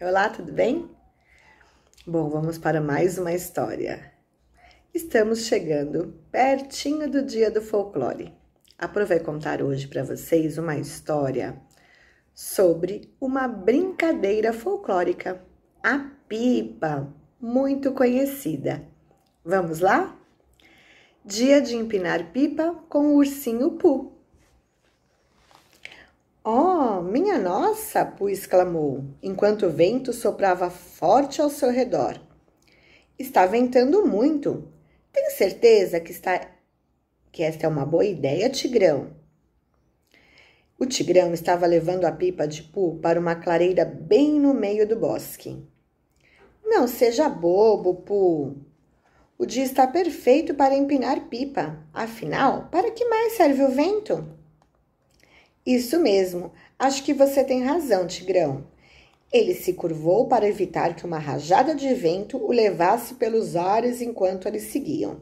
Olá, tudo bem? Bom, vamos para mais uma história. Estamos chegando pertinho do dia do folclore. Aprovei contar hoje para vocês uma história sobre uma brincadeira folclórica, a pipa, muito conhecida. Vamos lá? Dia de empinar pipa com o ursinho Pooh. Oh, minha nossa! Pu exclamou, enquanto o vento soprava forte ao seu redor. Está ventando muito. Tem certeza que está que esta é uma boa ideia, Tigrão? O Tigrão estava levando a pipa de Pu para uma clareira bem no meio do bosque. Não seja bobo, Pu. O dia está perfeito para empinar pipa. Afinal, para que mais serve o vento? Isso mesmo, acho que você tem razão, Tigrão. Ele se curvou para evitar que uma rajada de vento o levasse pelos ares enquanto eles seguiam.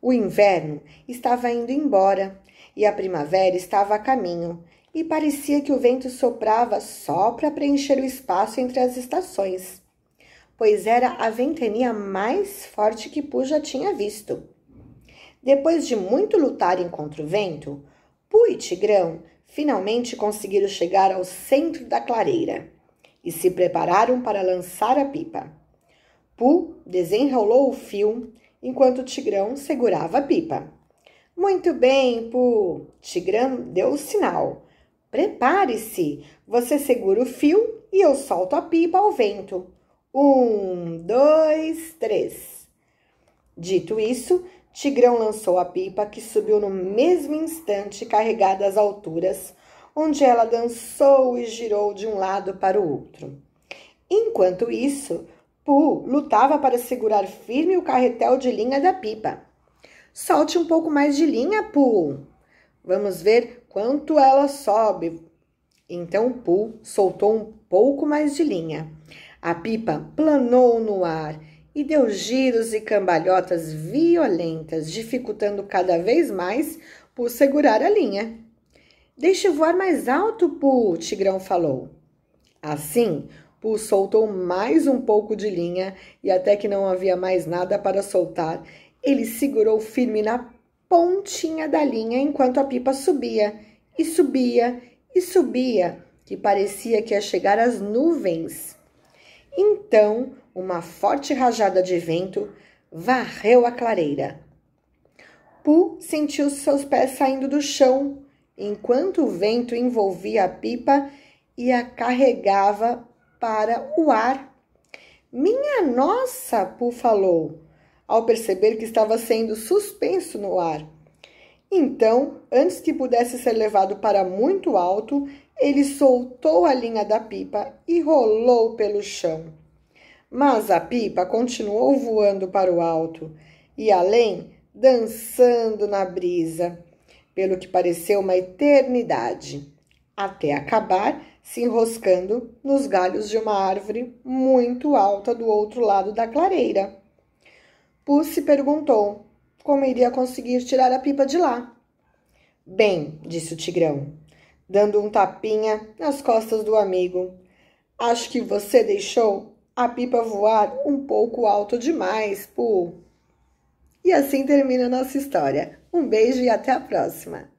O inverno estava indo embora e a primavera estava a caminho, e parecia que o vento soprava só para preencher o espaço entre as estações, pois era a ventania mais forte que Poo já tinha visto. Depois de muito lutarem contra o vento, Pui e Tigrão finalmente conseguiram chegar ao centro da clareira e se prepararam para lançar a pipa. Pu desenrolou o fio enquanto Tigrão segurava a pipa. Muito bem, Pu! Tigrão deu o sinal. Prepare-se! Você segura o fio e eu solto a pipa ao vento. Um, dois, três. Dito isso, Tigrão lançou a pipa, que subiu no mesmo instante, carregada às alturas, onde ela dançou e girou de um lado para o outro. Enquanto isso, Pooh lutava para segurar firme o carretel de linha da pipa. Solte um pouco mais de linha, Pooh. Vamos ver quanto ela sobe. Então Pooh soltou um pouco mais de linha. A pipa planou no ar e deu giros e cambalhotas violentas, dificultando cada vez mais por segurar a linha. Deixe voar mais alto, Pu, Tigrão falou. Assim, Pu soltou mais um pouco de linha e até que não havia mais nada para soltar, ele segurou firme na pontinha da linha enquanto a pipa subia e subia e subia, que parecia que ia chegar às nuvens. Então, uma forte rajada de vento varreu a clareira. Pu sentiu seus pés saindo do chão, enquanto o vento envolvia a pipa e a carregava para o ar. Minha nossa! Pu falou, ao perceber que estava sendo suspenso no ar. Então, antes que pudesse ser levado para muito alto, ele soltou a linha da pipa e rolou pelo chão. Mas a pipa continuou voando para o alto e além, dançando na brisa, pelo que pareceu uma eternidade, até acabar se enroscando nos galhos de uma árvore muito alta do outro lado da clareira. Pussy perguntou: como iria conseguir tirar a pipa de lá. Bem, disse o Tigrão, dando um tapinha nas costas do amigo. Acho que você deixou a pipa voar um pouco alto demais, Pooh. E assim termina a nossa história. Um beijo e até a próxima!